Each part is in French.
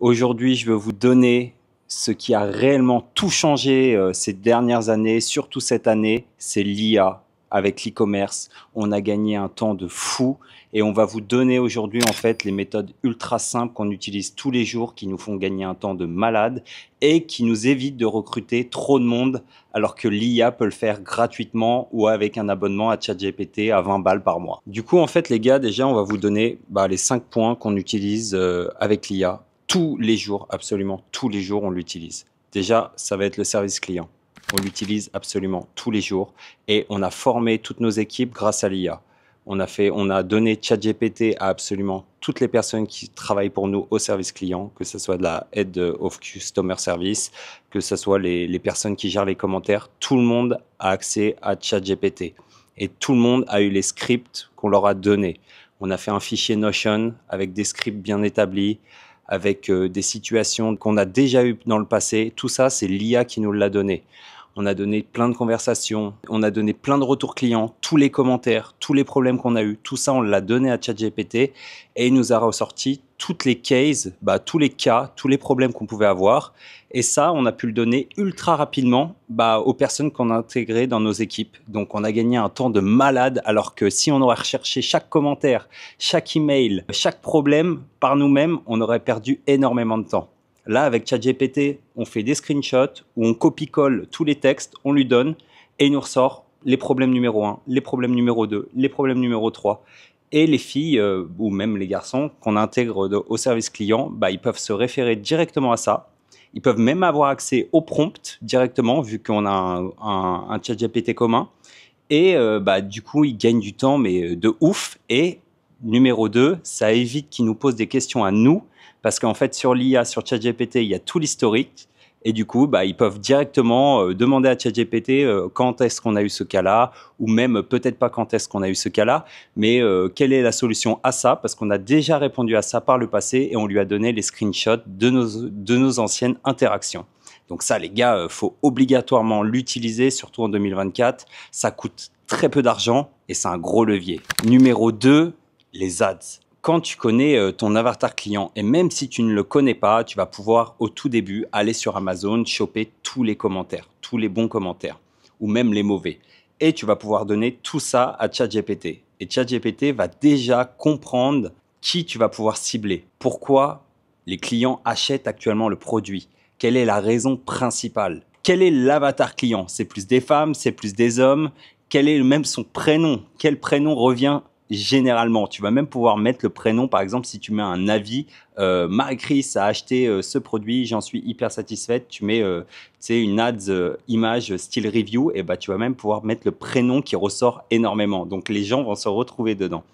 Aujourd'hui, je veux vous donner ce qui a réellement tout changé euh, ces dernières années, surtout cette année, c'est l'IA avec l'e-commerce. On a gagné un temps de fou et on va vous donner aujourd'hui en fait les méthodes ultra simples qu'on utilise tous les jours qui nous font gagner un temps de malade et qui nous évitent de recruter trop de monde alors que l'IA peut le faire gratuitement ou avec un abonnement à ChatGPT à 20 balles par mois. Du coup en fait les gars déjà on va vous donner bah, les 5 points qu'on utilise euh, avec l'IA tous les jours, absolument tous les jours, on l'utilise. Déjà, ça va être le service client. On l'utilise absolument tous les jours et on a formé toutes nos équipes grâce à l'IA. On a, fait, on a donné ChatGPT à absolument toutes les personnes qui travaillent pour nous au service client, que ce soit de la aide of customer service, que ce soit les personnes qui gèrent les commentaires. Tout le monde a accès à ChatGPT et tout le monde a eu les scripts qu'on leur a donnés. On a fait un fichier Notion avec des scripts bien établis avec euh, des situations qu'on a déjà eues dans le passé. Tout ça, c'est l'IA qui nous l'a donné on a donné plein de conversations, on a donné plein de retours clients, tous les commentaires, tous les problèmes qu'on a eu, tout ça on l'a donné à ChatGPT et il nous a ressorti toutes les cases, bah, tous les cas, tous les problèmes qu'on pouvait avoir. Et ça, on a pu le donner ultra rapidement bah, aux personnes qu'on a intégrées dans nos équipes. Donc, on a gagné un temps de malade, alors que si on aurait recherché chaque commentaire, chaque email, chaque problème par nous-mêmes, on aurait perdu énormément de temps. Là, avec ChatGPT, on fait des screenshots où on copie-colle tous les textes, on lui donne et il nous ressort les problèmes numéro 1, les problèmes numéro 2, les problèmes numéro 3. Et les filles, euh, ou même les garçons qu'on intègre au service client, bah, ils peuvent se référer directement à ça. Ils peuvent même avoir accès au prompt directement, vu qu'on a un, ChatGPT commun. Et euh, bah, du coup, ils gagnent du temps, mais euh, de ouf. Et numéro 2, ça évite qu'ils nous posent des questions à nous parce qu'en fait sur l'IA, sur ChatGPT, il y a tout l'historique. Et du coup, bah, ils peuvent directement euh, demander à ChatGPT euh, quand est-ce qu'on a eu ce cas-là, ou même euh, peut-être pas quand est-ce qu'on a eu ce cas-là, mais quelle est la solution à ça, parce qu'on a déjà répondu à ça par le passé et on lui a donné les screenshots de nos, de nos anciennes interactions. Donc ça, les gars, faut obligatoirement l'utiliser, surtout en 2024. Ça coûte très peu d'argent et c'est un gros levier. Numéro 2, les ads quand tu connais euh, ton avatar client, et même si tu ne le connais pas, tu vas pouvoir au tout début aller sur Amazon, choper tous les commentaires, tous les bons commentaires, ou même les mauvais. Et tu vas pouvoir donner tout ça à ChatGPT. Et ChatGPT va déjà comprendre qui tu vas pouvoir cibler, pourquoi les clients achètent actuellement le produit, quelle est la raison principale, quel est l'avatar client, c'est plus des femmes, c'est plus des hommes, quel est même son prénom, quel prénom revient généralement. Tu vas même pouvoir mettre le prénom, par exemple, si tu mets un avis, euh, Marie-Chris a acheté euh, ce produit, j'en suis hyper satisfaite. Tu mets, euh, une ads image style review, et bah tu vas même pouvoir mettre le prénom qui ressort énormément. Donc les gens vont se retrouver dedans.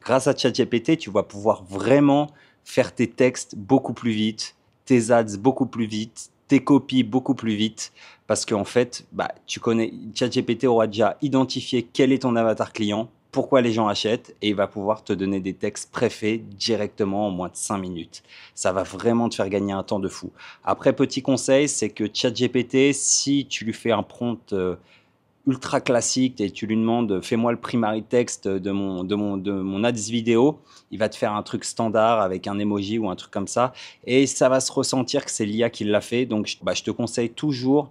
Grâce à ChatGPT, tu vas pouvoir vraiment faire tes textes beaucoup plus vite, tes ads beaucoup plus vite, tes copies beaucoup plus vite parce qu'en fait, bah, tu connais, ChatGPT aura déjà identifié quel est ton avatar client, pourquoi les gens achètent et il va pouvoir te donner des textes préfets directement en moins de 5 minutes. Ça va vraiment te faire gagner un temps de fou. Après, petit conseil, c'est que ChatGPT, si tu lui fais un prompt euh, ultra classique et tu lui demandes fais-moi le primary text de mon, de mon, de mon ads vidéo, il va te faire un truc standard avec un emoji ou un truc comme ça et ça va se ressentir que c'est l'IA qui l'a fait. Donc, bah, je te conseille toujours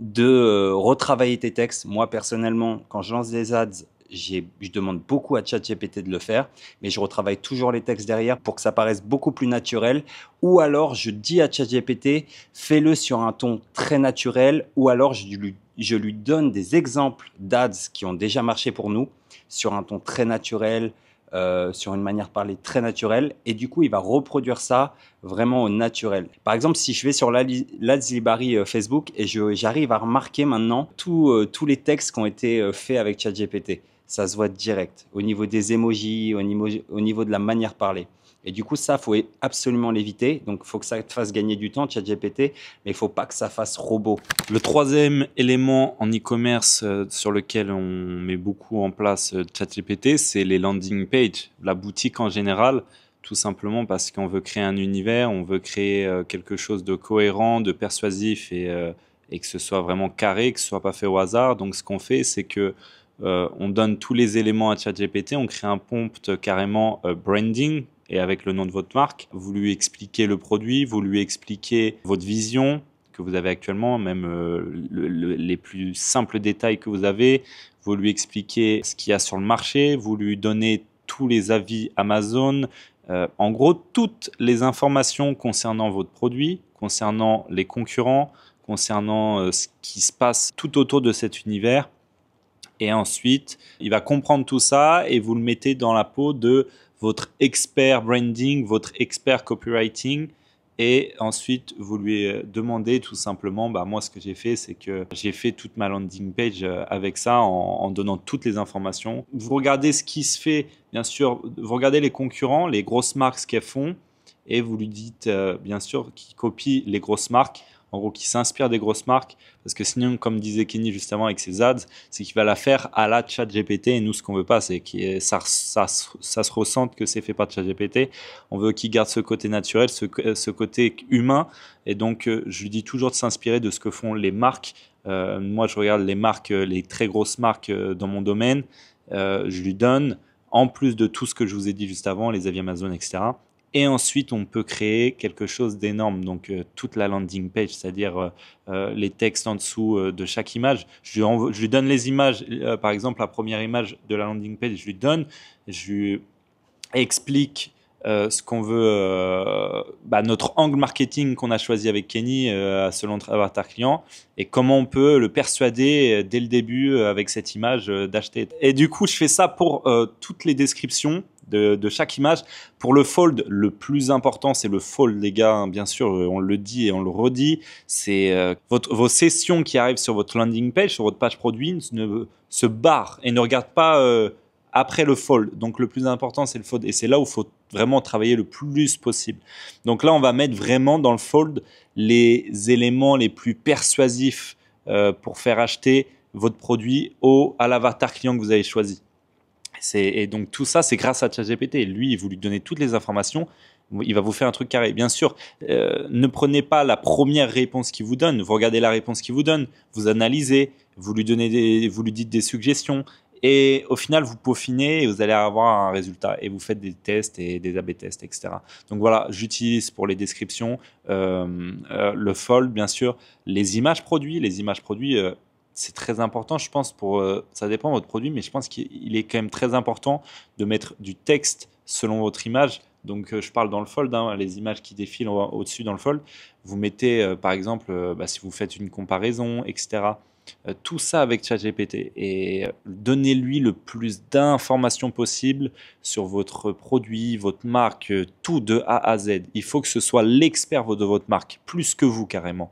de euh, retravailler tes textes. Moi, personnellement, quand je lance des ads, je demande beaucoup à ChatGPT de le faire, mais je retravaille toujours les textes derrière pour que ça paraisse beaucoup plus naturel. Ou alors, je dis à ChatGPT, fais-le sur un ton très naturel, ou alors je lui, je lui donne des exemples d'ads qui ont déjà marché pour nous sur un ton très naturel, euh, sur une manière de parler très naturelle. Et du coup, il va reproduire ça vraiment au naturel. Par exemple, si je vais sur l'Ads Library euh, Facebook et j'arrive à remarquer maintenant euh, tous les textes qui ont été faits avec ChatGPT ça se voit direct, au niveau des emojis, au niveau, au niveau de la manière parler. Et du coup, ça, faut absolument l'éviter. Donc, il faut que ça te fasse gagner du temps, ChatGPT, mais il faut pas que ça fasse robot. Le troisième élément en e-commerce euh, sur lequel on met beaucoup en place euh, ChatGPT, c'est les landing pages, la boutique en général, tout simplement parce qu'on veut créer un univers, on veut créer euh, quelque chose de cohérent, de persuasif et, et, que ce soit vraiment carré, que ce soit pas fait au hasard. Donc, ce qu'on fait, c'est que euh, on donne tous les éléments à ChatGPT, on crée un prompt carrément euh, branding et avec le nom de votre marque. Vous lui expliquez le produit, vous lui expliquez votre vision que vous avez actuellement, même euh, les plus simples détails que vous avez. Vous lui expliquez ce qu'il y a sur le marché, vous lui donnez tous les avis Amazon, en gros, toutes les informations concernant votre produit, concernant les concurrents, concernant ce qui se passe tout autour de cet univers, et ensuite, il va comprendre tout ça et vous le mettez dans la peau de votre expert branding, votre expert copywriting. Et ensuite, vous lui demandez tout simplement, bah, moi ce que j'ai fait, c'est que j'ai fait toute ma landing page euh, avec ça en, donnant toutes les informations. Vous regardez ce qui se fait, bien sûr, vous regardez les concurrents, les grosses marques, ce qu'elles font, et vous lui dites, euh, bien sûr, qu'ils copient les grosses marques en gros, qui s'inspire des grosses marques, parce que sinon, comme disait Kenny justement avec ses ads, c'est qu'il va la faire à la chat GPT, et nous, ce qu'on veut pas, c'est que ça, se ressente que c'est fait par chat GPT. On veut qu'il garde ce côté naturel, ce, côté humain, et donc, euh, je lui dis toujours de s'inspirer de ce que font les marques. Euh, moi, je regarde les marques, euh, les très grosses marques dans mon domaine, je lui donne en plus de tout ce que je vous ai dit juste avant, les avis Amazon, etc. Et ensuite, on peut créer quelque chose d'énorme. Donc, euh, toute la landing page, c'est-à-dire euh, euh, les textes en dessous de chaque image. Je lui, je donne les images. par exemple, la première image de la landing page, je lui donne, je lui explique ce qu'on veut, bah, notre angle marketing qu'on a choisi avec Kenny selon Avatar Client et comment on peut le persuader dès le début avec cette image d'acheter. Et du coup, je fais ça pour toutes les descriptions de, chaque image. Pour le fold, le plus important, c'est le fold, les gars. Hein, bien sûr, euh, on le dit et on le redit. C'est euh, vos sessions qui arrivent sur votre landing page, sur votre page produit, ne, se barrent et ne regardent pas euh, après le fold. Donc le plus important, c'est le fold. Et c'est là où il faut vraiment travailler le plus possible. Donc là, on va mettre vraiment dans le fold les éléments les plus persuasifs pour faire acheter votre produit au, à l'avatar client que vous avez choisi. Et donc tout ça, c'est grâce à ChatGPT. Lui, vous lui donnez toutes les informations, il va vous faire un truc carré. Bien sûr, euh, ne prenez pas la première réponse qu'il vous donne. Vous regardez la réponse qu'il vous donne, vous analysez, vous lui donnez, vous lui dites des suggestions, et au final, vous peaufinez et vous allez avoir un résultat. Et vous faites des tests et des a tests, etc. Donc voilà, j'utilise pour les descriptions euh, euh, le fold, bien sûr, les images produits, les images produits c'est très important, je pense, pour euh, ça dépend de votre produit, mais je pense qu'il est quand même très important de mettre du texte selon votre image. Donc, euh, je parle dans le fold, hein, les images qui défilent au-dessus dans le fold. Vous mettez, euh, par exemple, bah, si vous faites une comparaison, etc. tout ça avec ChatGPT et donnez-lui le plus d'informations possibles sur votre produit, votre marque, tout de A à Z. Il faut que ce soit l'expert de votre marque, plus que vous carrément.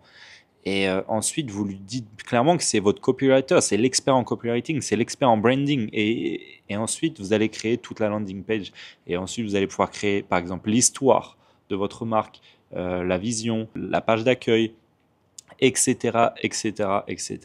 Et euh, ensuite, vous lui dites clairement que c'est votre copywriter, c'est l'expert en copywriting, c'est l'expert en branding. Et, et, ensuite, vous allez créer toute la landing page. Et ensuite, vous allez pouvoir créer, par exemple, l'histoire de votre marque, euh, la vision, la page d'accueil, etc., etc., etc.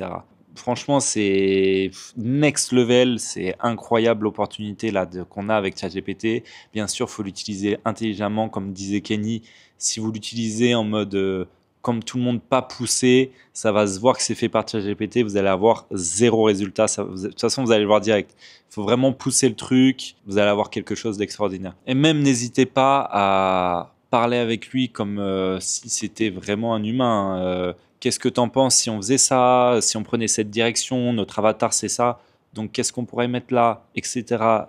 Franchement, c'est next level, c'est incroyable l'opportunité là qu'on a avec ChatGPT. Bien sûr, faut l'utiliser intelligemment, comme disait Kenny. Si vous l'utilisez en mode euh, comme tout le monde pas poussé, ça va se voir que c'est fait par ChatGPT. vous allez avoir zéro résultat. Ça, de toute façon, vous allez le voir direct. Il faut vraiment pousser le truc, vous allez avoir quelque chose d'extraordinaire. Et même n'hésitez pas à parler avec lui comme euh, si c'était vraiment un humain. Hein. Euh, qu'est-ce que tu t'en penses si on faisait ça, si on prenait cette direction, notre avatar c'est ça donc qu'est-ce qu'on pourrait mettre là, etc.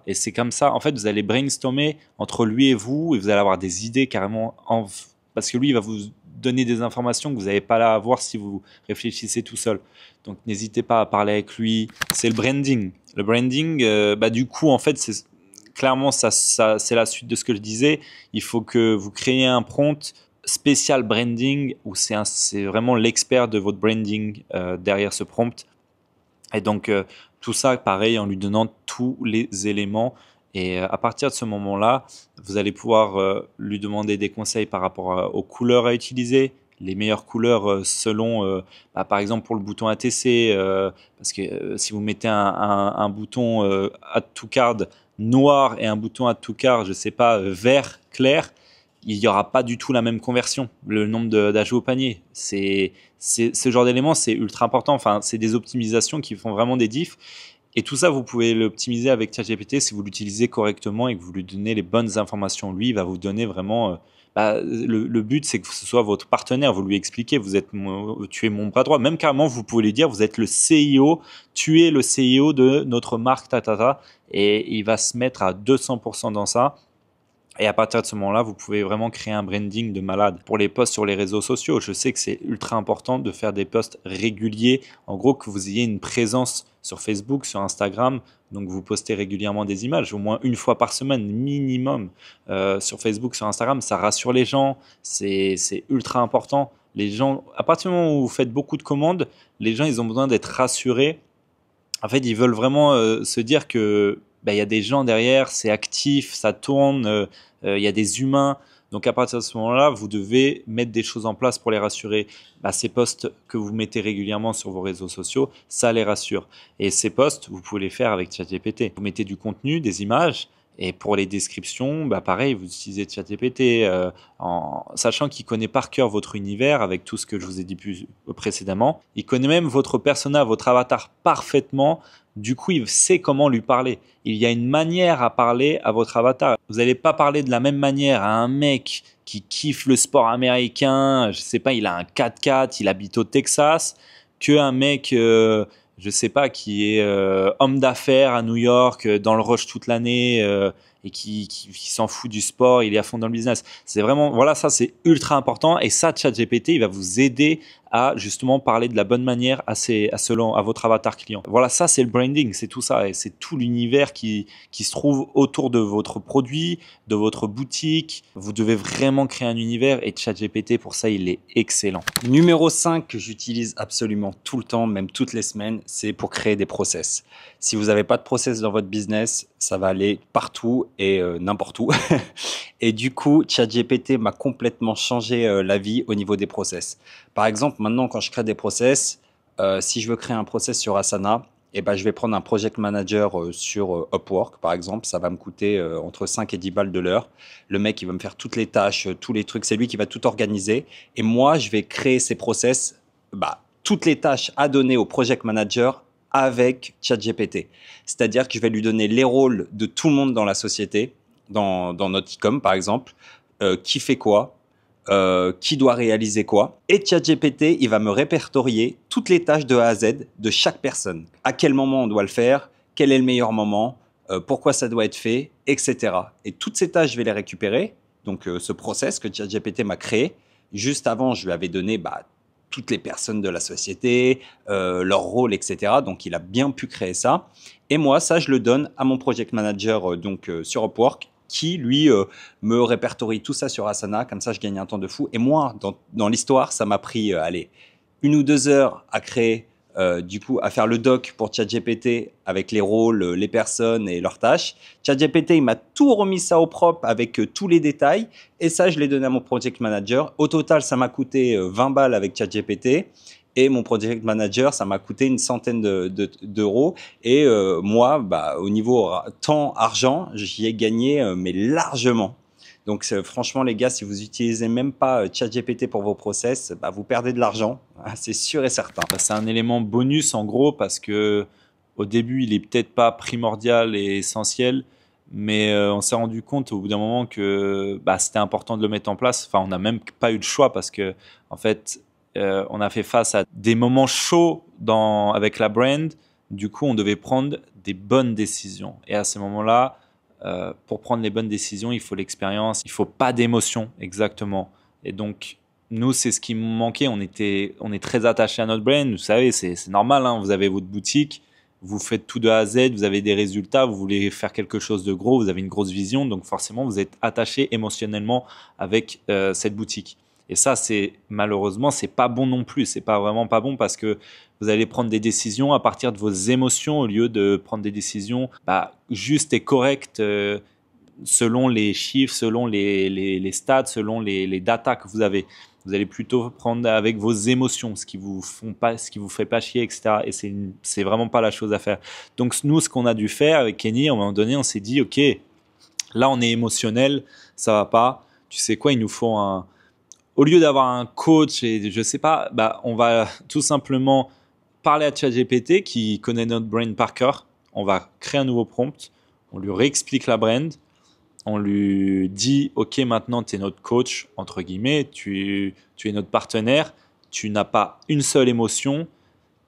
Et c'est comme ça, en fait, vous allez brainstormer entre lui et vous, et vous allez avoir des idées carrément en... Parce que lui, va vous donner des informations que vous n'avez pas là à voir si vous réfléchissez tout seul. Donc n'hésitez pas à parler avec lui. C'est le branding. Le branding, euh, bah, du coup, en fait, c'est clairement ça, ça c'est la suite de ce que je disais. Il faut que vous créez un prompt spécial branding où c'est un c'est vraiment l'expert de votre branding euh, derrière ce prompt. Et donc euh, tout ça, pareil, en lui donnant tous les éléments et euh, à partir de ce moment-là, vous allez pouvoir euh, lui demander des conseils par rapport euh, aux couleurs à utiliser, les meilleures couleurs selon, bah, par exemple pour le bouton ATC, parce que si vous mettez un, bouton Add to Card noir et un bouton Add to Card, je ne sais pas, vert clair, il n'y aura pas du tout la même conversion, le nombre d'ajouts au panier. C'est, ce genre d'éléments, c'est ultra important. Enfin, c'est des optimisations qui font vraiment des diffs. Et tout ça, vous pouvez l'optimiser avec ChatGPT si vous l'utilisez correctement et que vous lui donnez les bonnes informations. Lui, il va vous donner vraiment. Euh, bah, le, but, c'est que ce soit votre partenaire. Vous lui expliquez, vous êtes, tu es mon bras droit. Même carrément, vous pouvez lui dire, vous êtes le CIO, tu es le CIO de notre marque, tatata. et il va se mettre à 200% dans ça. Et à partir de ce moment-là, vous pouvez vraiment créer un branding de malade. Pour les posts sur les réseaux sociaux, je sais que c'est ultra important de faire des posts réguliers. En gros, que vous ayez une présence sur Facebook, sur Instagram. Donc, vous postez régulièrement des images, au moins une fois par semaine minimum. Euh, sur Facebook, sur Instagram, ça rassure les gens. C'est ultra important. Les gens, à partir du moment où vous faites beaucoup de commandes, les gens, ils ont besoin d'être rassurés. En fait, ils veulent vraiment euh, se dire que bah, il y a des gens derrière, c'est actif, ça tourne, euh, euh, il y a des humains. Donc à partir de ce moment-là, vous devez mettre des choses en place pour les rassurer. Bah, ces posts que vous mettez régulièrement sur vos réseaux sociaux, ça les rassure. Et ces posts, vous pouvez les faire avec ChatGPT. Vous mettez du contenu, des images, et pour les descriptions, bah pareil, vous utilisez ChatGPT, euh, en sachant qu'il connaît par cœur votre univers avec tout ce que je vous ai dit euh, précédemment. Il connaît même votre persona, votre avatar parfaitement. Du coup, il sait comment lui parler. Il y a une manière à parler à votre avatar. Vous n'allez pas parler de la même manière à un mec qui kiffe le sport américain, je ne sais pas, il a un 4x4, il habite au Texas, que un mec. Euh, je sais pas, qui est euh, homme d'affaires à New York, euh, dans le rush toute l'année euh, et qui, s'en fout du sport, il est à fond dans le business. C'est vraiment, voilà, ça c'est ultra important et ça, ChatGPT, il va vous aider à justement parler de la bonne manière à, selon, à votre avatar client. Voilà, ça c'est le branding, c'est tout ça, et c'est tout l'univers qui, se trouve autour de votre produit, de votre boutique. Vous devez vraiment créer un univers et ChatGPT pour ça il est excellent. Numéro 5 que j'utilise absolument tout le temps, même toutes les semaines, c'est pour créer des process. Si vous n'avez pas de process dans votre business, ça va aller partout et euh, n'importe où. et du coup, ChatGPT m'a complètement changé euh, la vie au niveau des process. Par exemple, maintenant, quand je crée des process, euh, si je veux créer un process sur Asana, eh ben, je vais prendre un project manager euh, sur euh, Upwork, par exemple. Ça va me coûter entre 5 et 10 balles de l'heure. Le mec, il va me faire toutes les tâches, tous les trucs. C'est lui qui va tout organiser. Et moi, je vais créer ces process, bah, toutes les tâches à donner au project manager avec ChatGPT. C'est-à-dire que je vais lui donner les rôles de tout le monde dans la société, dans, dans notre e-com, par exemple. qui fait quoi euh, qui doit réaliser quoi. Et ChatGPT, il va me répertorier toutes les tâches de A à Z de chaque personne. À quel moment on doit le faire, quel est le meilleur moment, euh, pourquoi ça doit être fait, etc. Et toutes ces tâches, je vais les récupérer. Donc euh, ce process que ChatGPT m'a créé, juste avant, je lui avais donné bah, toutes les personnes de la société, leur rôle, etc. Donc, il a bien pu créer ça. Et moi, ça, je le donne à mon project manager donc sur Upwork qui, lui, euh, me répertorie tout ça sur Asana. Comme ça, je gagne un temps de fou. Et moi, dans, l'histoire, ça m'a pris, euh, allez, une ou deux heures à créer, euh, du coup, à faire le doc pour ChatGPT avec les rôles, les personnes et leurs tâches. ChatGPT, il m'a tout remis ça au propre avec tous les détails. Et ça, je l'ai donné à mon project manager. Au total, ça m'a coûté 20 balles avec ChatGPT et mon project manager, ça m'a coûté une centaine d'euros. De, et euh, moi, bah, au niveau temps, argent, j'y ai gagné, euh, mais largement. Donc franchement les gars, si vous utilisez même pas euh, ChatGPT pour vos process, bah, vous perdez de l'argent, c'est sûr et certain. Bah, c'est un élément bonus en gros parce que au début il est peut-être pas primordial et essentiel, mais on s'est rendu compte au bout d'un moment que bah, c'était important de le mettre en place. Enfin, on n'a même pas eu le choix parce que en fait euh, on a fait face à des moments chauds avec la brand. Du coup, on devait prendre des bonnes décisions. Et à ce moment là euh, pour prendre les bonnes décisions, il faut l'expérience, il ne faut pas d'émotion, exactement. Et donc, nous, c'est ce qui manquait. On, était, est très attaché à notre brand. Vous savez, c'est normal. Hein. Vous avez votre boutique, vous faites tout de A à Z, vous avez des résultats, vous voulez faire quelque chose de gros, vous avez une grosse vision. Donc, forcément, vous êtes attaché émotionnellement avec euh, cette boutique. Et ça, c'est malheureusement, c'est pas bon non plus. C'est pas vraiment pas bon parce que vous allez prendre des décisions à partir de vos émotions au lieu de prendre des décisions bah, justes et correctes. Euh, selon les chiffres, selon les, les, stats, selon les, les datas que vous avez. Vous allez plutôt prendre avec vos émotions, ce qui vous font pas, ce qui vous fait pas chier, etc. Et c'est, c'est vraiment pas la chose à faire. Donc nous, ce qu'on a dû faire avec Kenny, à un moment donné, on s'est dit, ok, là on est émotionnel, ça va pas. Tu sais quoi, il nous faut un, au lieu d'avoir un coach et je sais pas, bah, on va tout simplement parler à ChatGPT qui connaît notre brand par cœur. On va créer un nouveau prompt, on lui réexplique la brand, on lui dit Ok, maintenant tu es notre coach, entre guillemets, tu, es notre partenaire, tu n'as pas une seule émotion.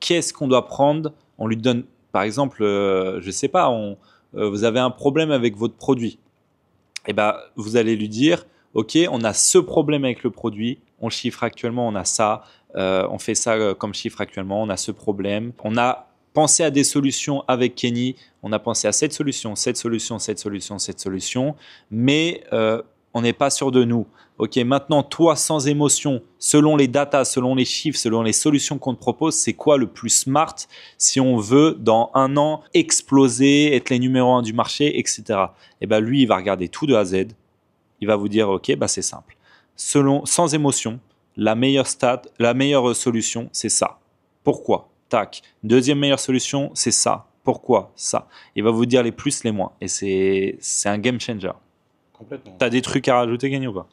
Qu'est-ce qu'on doit prendre On lui donne, par exemple, je euh, je sais pas, euh, vous avez un problème avec votre produit. Et eh ben, bah, vous allez lui dire on a ce problème avec le produit, on chiffre actuellement, on a ça, euh, on fait ça euh, comme chiffre actuellement, on a ce problème. On a pensé à des solutions avec Kenny, on a pensé à cette solution, cette solution, cette solution, cette solution, mais euh, on n'est pas sûr de nous. Ok, maintenant, toi, sans émotion, selon les datas, selon les chiffres, selon les solutions qu'on te propose, c'est quoi le plus smart si on veut, dans un an, exploser, être les numéros un du marché, etc. Et eh bien, lui, il va regarder tout de A à Z, il va vous dire ok, bah c'est simple. Selon, sans émotion, la meilleure stat, la meilleure euh, solution, c'est ça. Pourquoi Tac. Deuxième meilleure solution, c'est ça. Pourquoi ça Il va vous dire les plus, les moins. Et c'est un game changer. Complètement. as des trucs à rajouter, Gagné, pas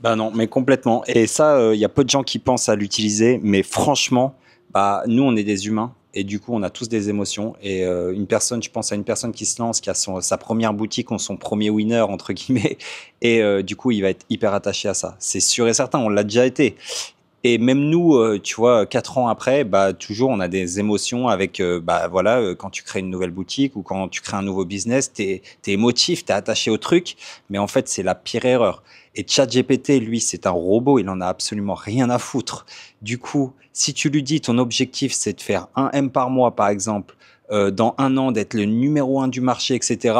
Bah non, mais complètement. Et ça, euh, il y a peu de gens qui pensent à l'utiliser, mais franchement, bah, nous, on est des humains et du coup on a tous des émotions et euh, une personne je pense à une personne qui se lance qui a sa première boutique son premier winner entre guillemets et euh, du coup il va être hyper attaché à ça c'est sûr et certain on l'a déjà été et même nous, euh, tu vois, quatre ans après, bah, toujours, on a des émotions avec, euh, bah, voilà, euh, quand tu crées une nouvelle boutique ou quand tu crées un nouveau business, t'es es émotif, es attaché au truc. Mais en fait, c'est la pire erreur. Et ChatGPT, lui, c'est un robot, il en a absolument rien à foutre. Du coup, si tu lui dis ton objectif, c'est de faire un M par mois, par exemple, dans un an, d'être le numéro un du marché, etc.,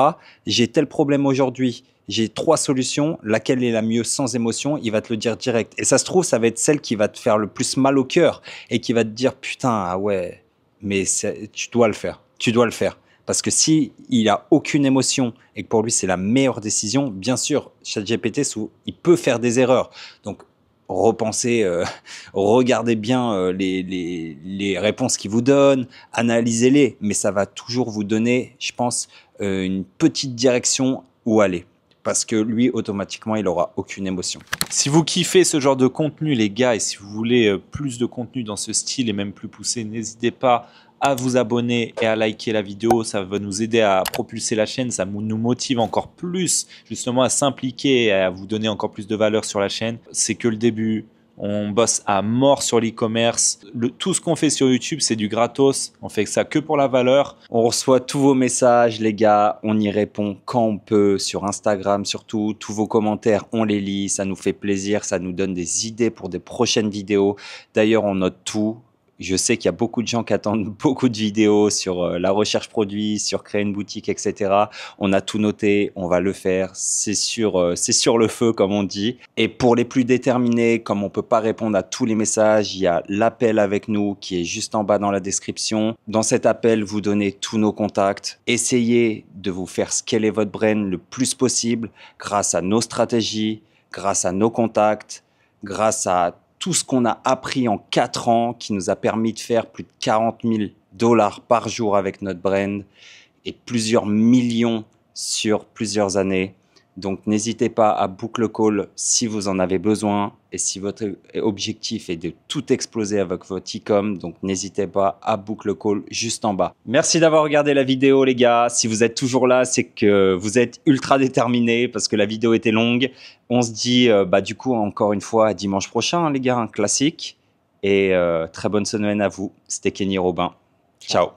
j'ai tel problème aujourd'hui j'ai trois solutions, laquelle est la mieux sans émotion, il va te le dire direct. Et ça se trouve, ça va être celle qui va te faire le plus mal au cœur et qui va te dire putain, ah ouais, mais tu dois le faire, tu dois le faire. Parce que si il a aucune émotion et que pour lui c'est la meilleure décision, bien sûr, ChatGPT, il peut faire des erreurs. Donc repensez, euh, regardez bien euh, les, les, réponses qu'il vous donne, analysez-les, mais ça va toujours vous donner, je pense, euh, une petite direction où aller parce que lui, automatiquement, il aura aucune émotion. Si vous kiffez ce genre de contenu, les gars, et si vous voulez euh, plus de contenu dans ce style et même plus poussé, n'hésitez pas à vous abonner et à liker la vidéo. Ça va nous aider à propulser la chaîne, ça nous motive encore plus justement à s'impliquer et à vous donner encore plus de valeur sur la chaîne. C'est que le début on bosse à mort sur l'e-commerce. Tout ce qu'on fait sur YouTube, c'est du gratos. On fait ça que pour la valeur. On reçoit tous vos messages, les gars. On y répond quand on peut, sur Instagram surtout. Tous vos commentaires, on les lit. Ça nous fait plaisir. Ça nous donne des idées pour des prochaines vidéos. D'ailleurs, on note tout. Je sais qu'il y a beaucoup de gens qui attendent beaucoup de vidéos sur euh, la recherche produit, sur créer une boutique, etc. On a tout noté, on va le faire. C'est sur, euh, c'est sur le feu, comme on dit. Et pour les plus déterminés, comme on peut pas répondre à tous les messages, il y a l'appel avec nous qui est juste en bas dans la description. Dans cet appel, vous donnez tous nos contacts. Essayez de vous faire scaler votre brain le plus possible grâce à nos stratégies, grâce à nos contacts, grâce à tout ce qu'on a appris en 4 ans, qui nous a permis de faire plus de 40 000 dollars par jour avec notre brand et plusieurs millions sur plusieurs années. Donc n'hésitez pas à boucle call si vous en avez besoin et si votre objectif est de tout exploser avec votre e-com. Donc n'hésitez pas à boucle call juste en bas. Merci d'avoir regardé la vidéo les gars. Si vous êtes toujours là, c'est que vous êtes ultra déterminés parce que la vidéo était longue. On se dit euh, bah du coup encore une fois dimanche prochain les gars, un classique. Et euh, très bonne semaine à vous. C'était Kenny Robin. Ciao.